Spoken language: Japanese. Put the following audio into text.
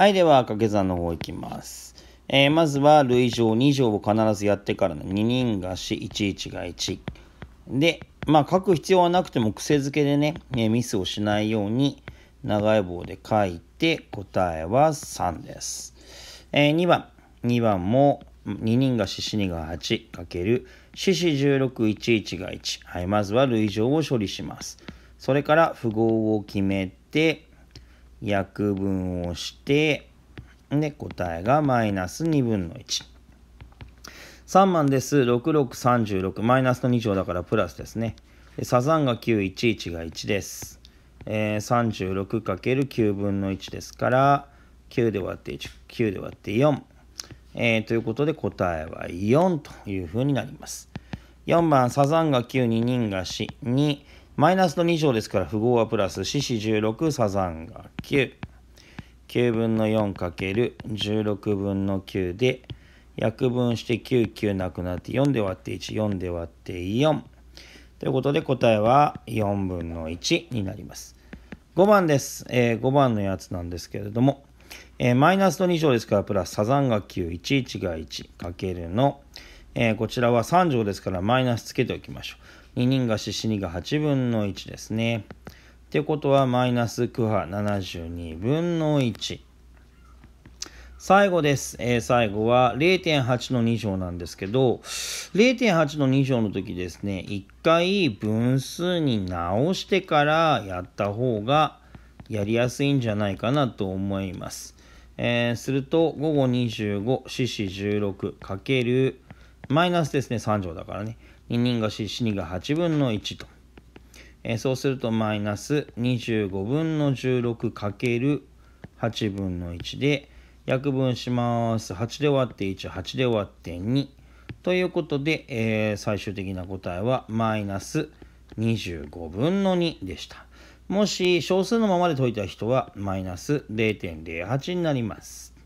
はい、では掛け算の方いきます。えー、まずは類乗2乗を必ずやってからの2人が4、11が1。で、まあ書く必要はなくても癖付けでね、ミスをしないように長い棒で書いて答えは3です。えー、2番。2番も2人が4、4が8かける4、4、16、11が1。はい、まずは類乗を処理します。それから符号を決めて、約分をして、で、答えがマイナス2分の1。3番です。6636。マイナスの2乗だからプラスですね。サザンが911が1です。えー、36×9 分の1ですから、9で割って1、9で割って4。えー、ということで答えは4というふうになります。4番、サザンが9、2人が4、2、マイナスの2乗ですから符号はプラス四四16サザンが9。9分の4る1 6分の9で約分して9、9なくなって4で割って1、4で割って4。ということで答えは4分の1になります。5番です。えー、5番のやつなんですけれども、マイナスの2乗ですからプラスサザンが9、11が1かけるの。えー、こちらは3条ですからマイナスつけておきましょう。2人が4、2が8分の1ですね。ってことはマイナス9波72分の1。最後です。えー、最後は0.8の2乗なんですけど、0.8の2乗の時ですね、一回分数に直してからやった方がやりやすいんじゃないかなと思います。えー、すると、午後25、4、4、16、かけるマイナスですね、3乗だからね。2人が4、4が8分の1と。えー、そうするとマイナス25分の 16×8 分の1で、約分します。8で割って1、8で割って2。ということで、えー、最終的な答えはマイナス25分の2でした。もし小数のままで解いた人はマイナス0.08になります。